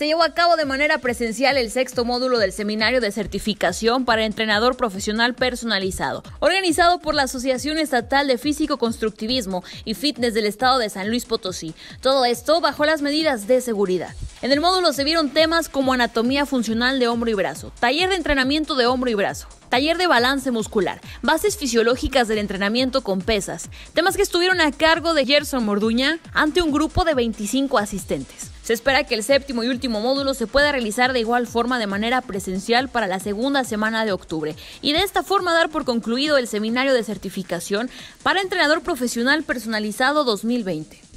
se llevó a cabo de manera presencial el sexto módulo del seminario de certificación para entrenador profesional personalizado, organizado por la Asociación Estatal de Físico Constructivismo y Fitness del Estado de San Luis Potosí. Todo esto bajo las medidas de seguridad. En el módulo se vieron temas como anatomía funcional de hombro y brazo, taller de entrenamiento de hombro y brazo, taller de balance muscular, bases fisiológicas del entrenamiento con pesas, temas que estuvieron a cargo de Gerson Morduña ante un grupo de 25 asistentes. Se espera que el séptimo y último módulo se pueda realizar de igual forma de manera presencial para la segunda semana de octubre y de esta forma dar por concluido el seminario de certificación para entrenador profesional personalizado 2020.